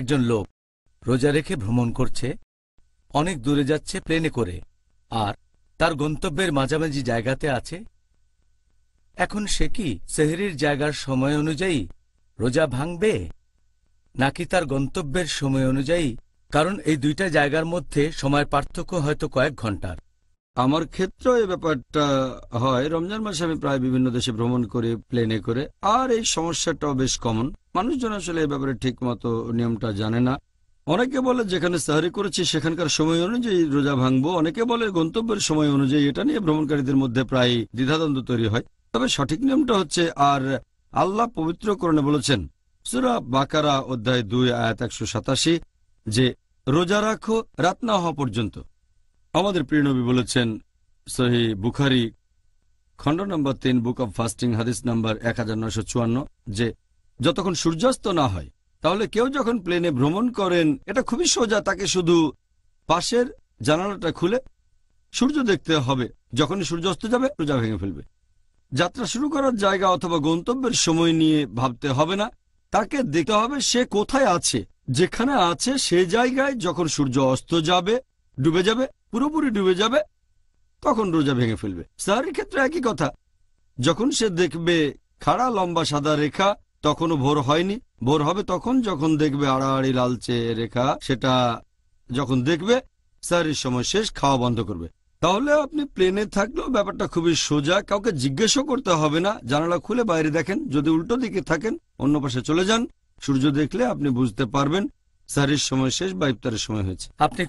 একজন লোক রোজা রেখে ভ্রমণ করছে অনেক দূরে যাচ্ছে প্লেনে করে আর তার গন্তব্যের মাঝামাঝি জায়গাতে আছে এখন সে কি সেহরির জায়গার সময় অনুযায়ী রোজা ভাঙবে নাকি তার গন্তব্যের সময় অনুযায়ী কারণ এই দুইটা জায়গার মধ্যে সময় পার্থক্য হয়তো কয়েক ঘন্টার আমার ক্ষেত্র এই ব্যাপারটা হয় রমজান মাসে আমি প্রায় বিভিন্ন দেশে ভ্রমণ করি প্লেনে করে আর এই সমস্যাটাও বেশ কমন মানুষজন আসলে এই ব্যাপারে ঠিক মতো নিয়মটা জানে না অনেকে বলে যেখানে সাহারি করেছি সেখানকার সময় অনুযায়ী রোজা ভাঙবো অনেকে বলে গন্তব্যের সময় অনুযায়ী এটা নিয়ে ভ্রমণকারীদের মধ্যে প্রায় দ্বিধাদ্বন্দ্ব তৈরি হয় তবে সঠিক নিয়মটা হচ্ছে আর আল্লাহ পবিত্র করণে বলেছেন সুরা বাকারা অধ্যায় দুই আয়াত একশো সাতাশি যে রোজা রাখো রাত না হওয়া পর্যন্ত আমাদের প্রিয় নবী বলেছেন সহি বুখারি খণ্ড নম্বর তিন বুক অব ফাস্টিং হাদিস নম্বর এক যে যতক্ষণ সূর্যাস্ত না হয় তাহলে কেউ যখন প্লেনে ভ্রমণ করেন এটা খুবই সোজা তাকে শুধু পাশের জানালাটা খুলে সূর্য দেখতে হবে যখনই সূর্যাস্ত যাবে রোজা ভেঙে ফেলবে যাত্রা শুরু করার জায়গা অথবা গন্তব্যের সময় নিয়ে ভাবতে হবে না তাকে দেখতে হবে সে কোথায় আছে যেখানে আছে সে জায়গায় যখন সূর্য অস্ত যাবে ডুবে যাবে পুরোপুরি ডুবে যাবে তখন রোজা ভেঙে ফেলবে সাহারির ক্ষেত্রে একই কথা যখন সে দেখবে খাড়া লম্বা সাদা রেখা তখনও ভোর হয়নি ভোর হবে তখন যখন দেখবে আড়াআড়ি লালচে রেখা সেটা যখন দেখবে সারির সময় শেষ খাওয়া বন্ধ করবে তাহলে আপনি প্লেনে থাকলেও ব্যাপারটা খুবই সোজা কাউকে জিজ্ঞেসও করতে হবে না জানালা খুলে বাইরে দেখেন যদি উল্টো দিকে থাকেন অন্য পাশে চলে যান সূর্য দেখলে আপনি বুঝতে পারবেন সারির সময় শেষ বা ইফতারের সময় হয়েছে আপনি